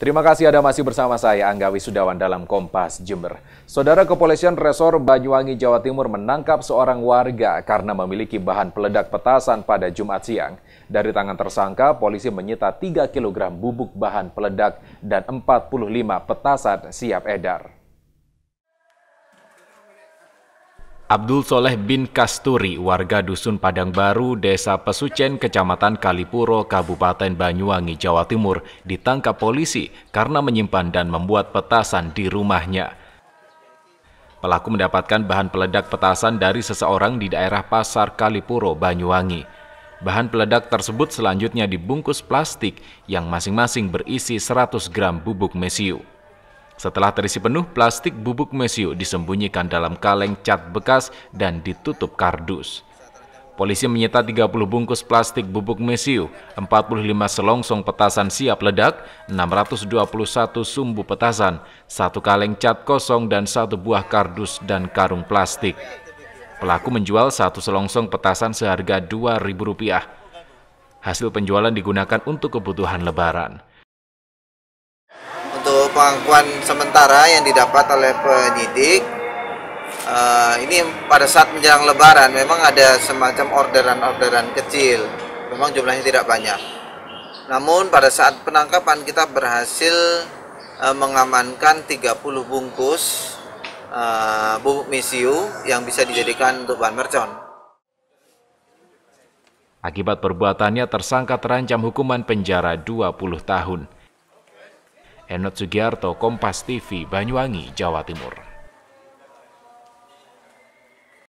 Terima kasih Anda masih bersama saya Anggawi Sudawan dalam Kompas Jember. Saudara Kepolisian Resor Banyuwangi Jawa Timur menangkap seorang warga karena memiliki bahan peledak petasan pada Jumat siang. Dari tangan tersangka, polisi menyita 3 kg bubuk bahan peledak dan 45 petasan siap edar. Abdul Soleh bin Kasturi, warga Dusun Padang Baru, Desa Pesucen, Kecamatan Kalipuro, Kabupaten Banyuwangi, Jawa Timur, ditangkap polisi karena menyimpan dan membuat petasan di rumahnya. Pelaku mendapatkan bahan peledak petasan dari seseorang di daerah Pasar Kalipuro, Banyuwangi. Bahan peledak tersebut selanjutnya dibungkus plastik yang masing-masing berisi 100 gram bubuk mesiu. Setelah terisi penuh, plastik bubuk mesiu disembunyikan dalam kaleng cat bekas dan ditutup kardus. Polisi menyita 30 bungkus plastik bubuk mesiu, 45 selongsong petasan siap ledak, 621 sumbu petasan, satu kaleng cat kosong dan satu buah kardus dan karung plastik. Pelaku menjual satu selongsong petasan seharga Rp2.000. Hasil penjualan digunakan untuk kebutuhan lebaran untuk pengakuan sementara yang didapat oleh penyidik uh, ini pada saat menjelang lebaran memang ada semacam orderan-orderan kecil memang jumlahnya tidak banyak namun pada saat penangkapan kita berhasil uh, mengamankan 30 bungkus uh, bubuk misiu yang bisa dijadikan untuk bahan mercon. Akibat perbuatannya tersangka terancam hukuman penjara 20 tahun. Henot Sugiarto, Kompas TV, Banyuwangi, Jawa Timur.